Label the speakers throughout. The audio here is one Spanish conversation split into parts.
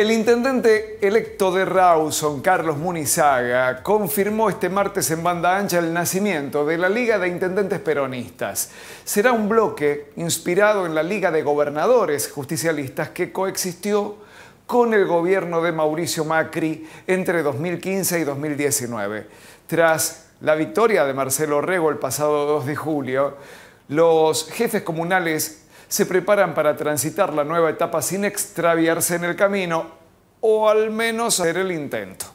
Speaker 1: El intendente electo de Rawson, Carlos Munizaga, confirmó este martes en banda ancha el nacimiento de la Liga de Intendentes Peronistas. Será un bloque inspirado en la Liga de Gobernadores Justicialistas que coexistió con el gobierno de Mauricio Macri entre 2015 y 2019. Tras la victoria de Marcelo Rego el pasado 2 de julio, los jefes comunales se preparan para transitar la nueva etapa sin extraviarse en el camino o al menos hacer el intento.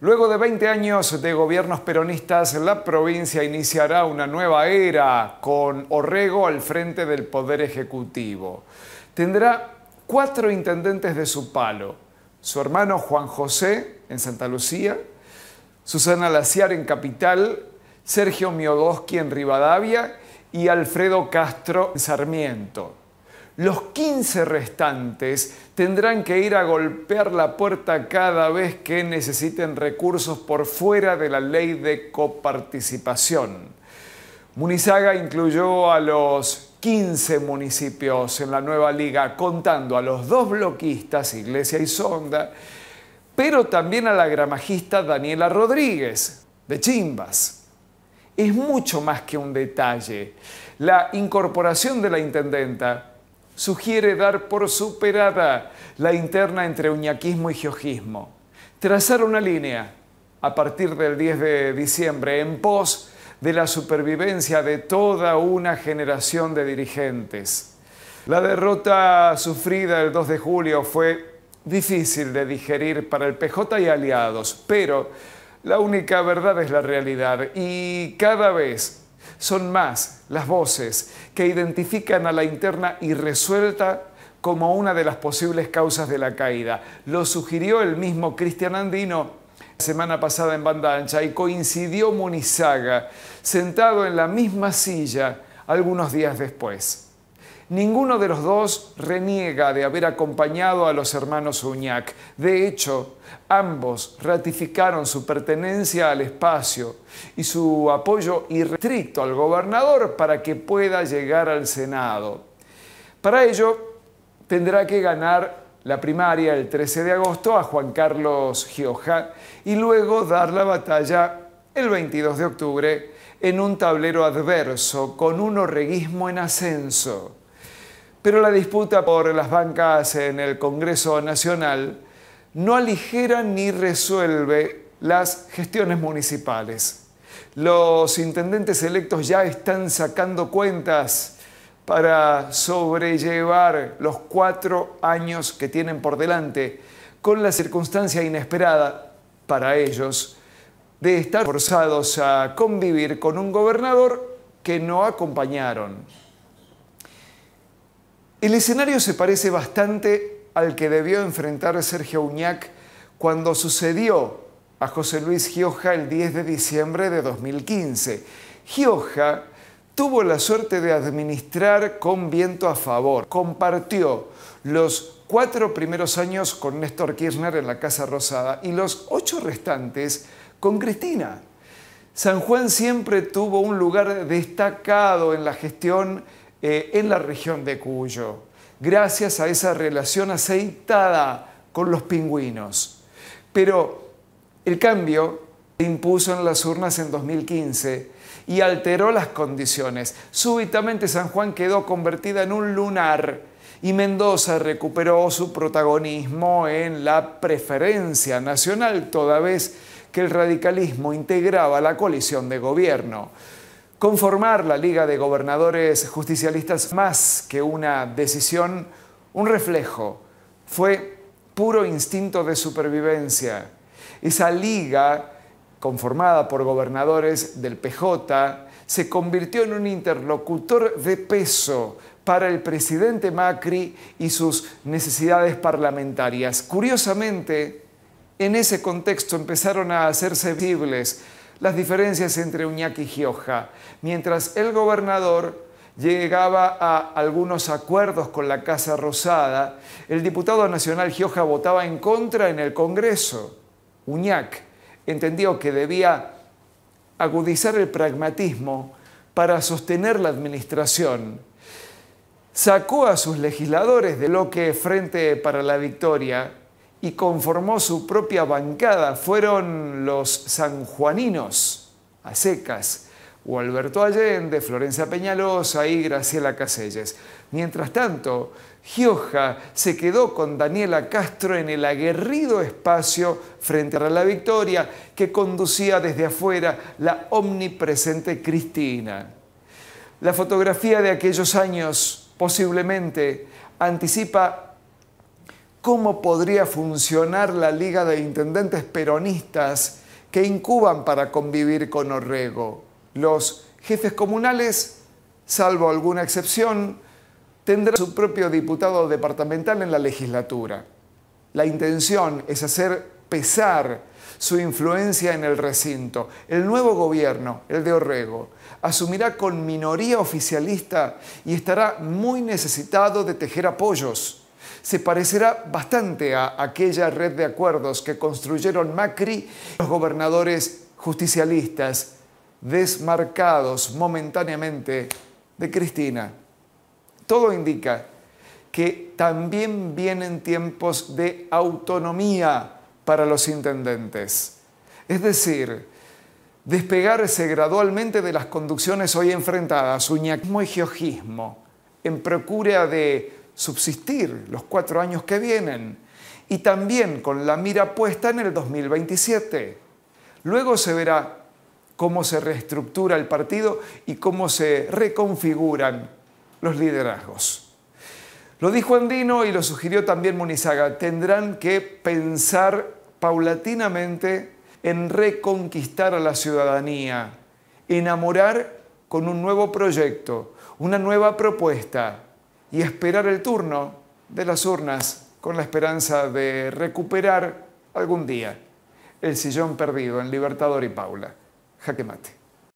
Speaker 1: Luego de 20 años de gobiernos peronistas, la provincia iniciará una nueva era con Orrego al frente del Poder Ejecutivo. Tendrá cuatro intendentes de su palo, su hermano Juan José en Santa Lucía, Susana Laciar en Capital, Sergio Miodoski en Rivadavia y Alfredo Castro Sarmiento. Los 15 restantes tendrán que ir a golpear la puerta cada vez que necesiten recursos por fuera de la ley de coparticipación. Munizaga incluyó a los 15 municipios en la nueva liga, contando a los dos bloquistas, Iglesia y Sonda, pero también a la gramajista Daniela Rodríguez, de Chimbas es mucho más que un detalle. La incorporación de la intendenta sugiere dar por superada la interna entre uñaquismo y geogismo. Trazar una línea a partir del 10 de diciembre en pos de la supervivencia de toda una generación de dirigentes. La derrota sufrida el 2 de julio fue difícil de digerir para el PJ y aliados, pero la única verdad es la realidad y cada vez son más las voces que identifican a la interna irresuelta como una de las posibles causas de la caída. Lo sugirió el mismo Cristian Andino la semana pasada en banda ancha y coincidió Monizaga sentado en la misma silla algunos días después. Ninguno de los dos reniega de haber acompañado a los hermanos Uñac. De hecho, ambos ratificaron su pertenencia al espacio y su apoyo irrestricto al gobernador para que pueda llegar al Senado. Para ello, tendrá que ganar la primaria el 13 de agosto a Juan Carlos Gioja y luego dar la batalla el 22 de octubre en un tablero adverso con un orreguismo en ascenso. Pero la disputa por las bancas en el Congreso Nacional no aligera ni resuelve las gestiones municipales. Los intendentes electos ya están sacando cuentas para sobrellevar los cuatro años que tienen por delante, con la circunstancia inesperada para ellos de estar forzados a convivir con un gobernador que no acompañaron. El escenario se parece bastante al que debió enfrentar Sergio Uñac cuando sucedió a José Luis Gioja el 10 de diciembre de 2015. Gioja tuvo la suerte de administrar con viento a favor. Compartió los cuatro primeros años con Néstor Kirchner en la Casa Rosada y los ocho restantes con Cristina. San Juan siempre tuvo un lugar destacado en la gestión eh, en la región de Cuyo, gracias a esa relación aceitada con los pingüinos. Pero el cambio se impuso en las urnas en 2015 y alteró las condiciones. Súbitamente San Juan quedó convertida en un lunar y Mendoza recuperó su protagonismo en la preferencia nacional, toda vez que el radicalismo integraba la coalición de gobierno conformar la Liga de Gobernadores Justicialistas más que una decisión, un reflejo, fue puro instinto de supervivencia. Esa liga, conformada por gobernadores del PJ, se convirtió en un interlocutor de peso para el presidente Macri y sus necesidades parlamentarias. Curiosamente, en ese contexto empezaron a hacerse visibles las diferencias entre Uñac y Gioja. Mientras el gobernador llegaba a algunos acuerdos con la Casa Rosada, el diputado nacional Gioja votaba en contra en el Congreso. Uñac entendió que debía agudizar el pragmatismo para sostener la administración. Sacó a sus legisladores de lo que Frente para la Victoria y conformó su propia bancada fueron los sanjuaninos, a secas, o Alberto Allende, Florencia Peñalosa y Graciela Caselles. Mientras tanto, Gioja se quedó con Daniela Castro en el aguerrido espacio frente a la victoria que conducía desde afuera la omnipresente Cristina. La fotografía de aquellos años posiblemente anticipa cómo podría funcionar la Liga de Intendentes Peronistas que incuban para convivir con Orrego. Los jefes comunales, salvo alguna excepción, tendrán su propio diputado departamental en la legislatura. La intención es hacer pesar su influencia en el recinto. El nuevo gobierno, el de Orrego, asumirá con minoría oficialista y estará muy necesitado de tejer apoyos se parecerá bastante a aquella red de acuerdos que construyeron Macri y los gobernadores justicialistas, desmarcados momentáneamente de Cristina. Todo indica que también vienen tiempos de autonomía para los intendentes. Es decir, despegarse gradualmente de las conducciones hoy enfrentadas, uñacmo y geogismo, en procura de subsistir los cuatro años que vienen y también con la mira puesta en el 2027. Luego se verá cómo se reestructura el partido y cómo se reconfiguran los liderazgos. Lo dijo Andino y lo sugirió también Munizaga, tendrán que pensar paulatinamente en reconquistar a la ciudadanía, enamorar con un nuevo proyecto, una nueva propuesta, y esperar el turno de las urnas con la esperanza de recuperar algún día el sillón perdido en Libertador y Paula. Jaque mate.